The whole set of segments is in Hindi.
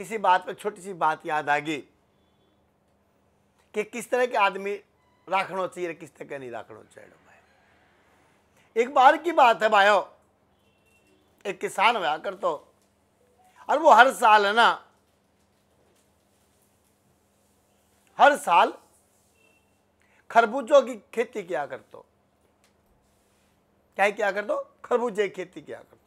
इसी बात पर छोटी सी बात याद आ गई कि किस तरह के आदमी राखना चाहिए किस तरह के नहीं राखनो चाहिए भाई एक बार की बात है भाई एक किसान हुआ कर तो और वो हर साल है ना हर साल खरबूजों की खेती किया कर तो क्या क्या कर दो खरबूजे की खेती किया कर दो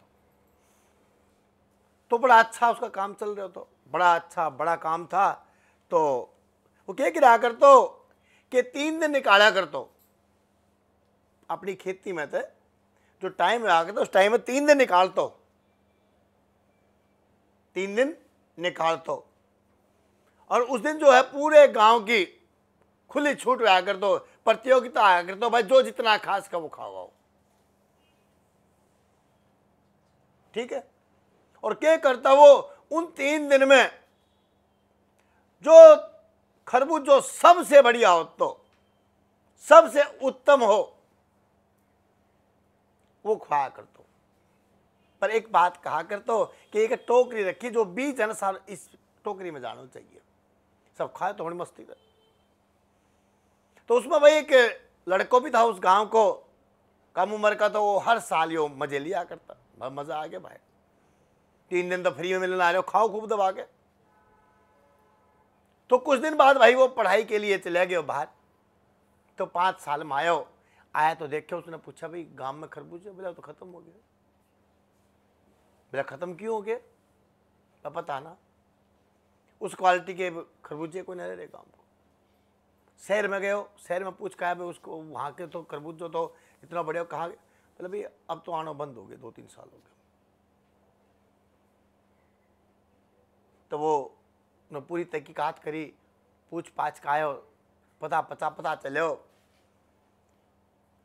तो बड़ा अच्छा उसका काम चल रहा तो बड़ा अच्छा बड़ा काम था तो वो क्या गिरा कर तो कि तीन दिन निकाला कर तो अपनी खेती में थे जो टाइम रहा करता उस टाइम में तीन दिन निकाल तो तीन दिन निकाल तो और उस दिन जो है पूरे गांव की खुली छूट रहा कर दो प्रतियोगिता आया कर दो भाई जो जितना खास का वो खाओ ठीक है और क्या करता वो उन तीन दिन में जो खरबूज जो सबसे बढ़िया हो तो सबसे उत्तम हो वो खाया कर दो पर एक बात कहा कर दो कि एक टोकरी रखी जो बीज है ना इस टोकरी में जाना चाहिए सब खाए तो थोड़ी मस्ती कर तो उसमें भाई एक लड़को भी था उस गांव को कम उम्र का तो वो हर साल यो मजे लिया करता मज़ा आ गया भाई तीन दिन तो फ्री में मिलने आ रहे हो खाओ खूब दबा के तो कुछ दिन बाद भाई वो पढ़ाई के लिए चले गए बाहर तो पाँच साल में आयो आया तो देखे उसने पूछा भाई गांव में खरबूजे बोला तो खत्म हो गया बोला खत्म क्यों हो गए पता ना उस क्वालिटी के खरबूजे को नहीं रहे गांव को शहर में गए हो शहर में पूछ कहा भाई उसको वहाँ के तो खरबूजो तो इतना बढ़िया कहाँ बोला भाई अब तो आना बंद हो गए दो तीन साल हो गए तो वो पूरी तहकीकात करी पूछ पाछ कायो पता पता पता चलो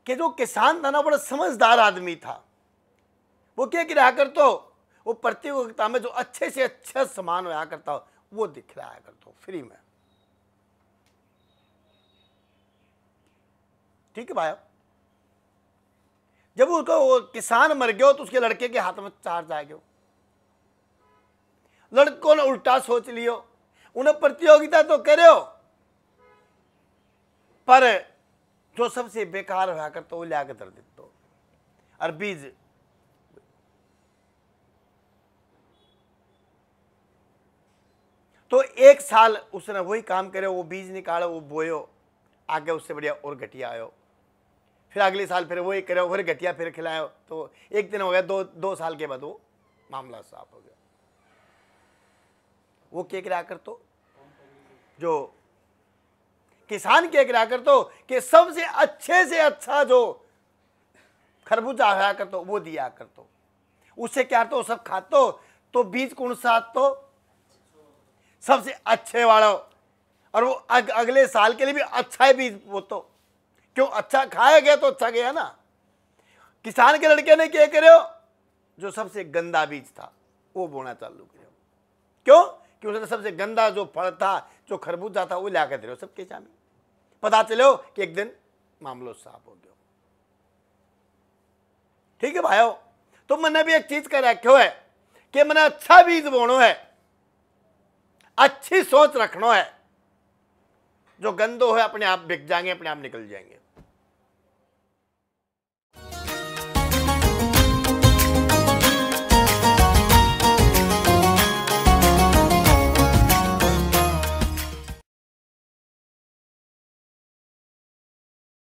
कि जो किसान था ना बड़ा समझदार आदमी था वो क्या कर तो वो प्रतियोगिता में जो अच्छे से अच्छा सामान होया करता हो वो दिख रहा है तो फ्री में ठीक है भाई जब उसको किसान मर गया तो उसके लड़के के हाथ में चार्ज आ गया लड़कों ने उल्टा सोच लियो उन्हें प्रतियोगिता तो करो पर जो सबसे बेकार हुआ तो वो लिया कर दे तो और बीज तो एक साल उसने वही काम करे वो बीज निकालो वो बोयो आगे उससे बढ़िया और घटिया आयो फिर अगले साल फिर वही करो फिर घटिया फिर खिलायो तो एक दिन हो गया दो दो साल के बाद वो मामला साफ हो गया वो क्या गिरा कर तो जो किसान क्या गिरा कर तो कि सबसे अच्छे से अच्छा जो खरबूजा आया कर तो वो दिया कर तो उससे क्या तो सब खातो तो बीज कौन सा तो सबसे अच्छे वाला और वो अग, अगले साल के लिए भी अच्छा है बीज वो तो क्यों अच्छा खाया गया तो अच्छा गया ना किसान के लड़के ने क्या करे हो जो सबसे गंदा बीज था वो बोना चालू करो क्यों कि उसने सबसे गंदा जो फल था जो खरबूजा था वो ला कर दे रहे हो सबके सामने पता चलो कि एक दिन मामलो साफ हो गया ठीक है भाई तो मैंने भी एक चीज कर रखो है कि मैंने अच्छा बीज बोनो है अच्छी सोच रखना है जो गंदो है अपने आप बिक जाएंगे अपने आप निकल जाएंगे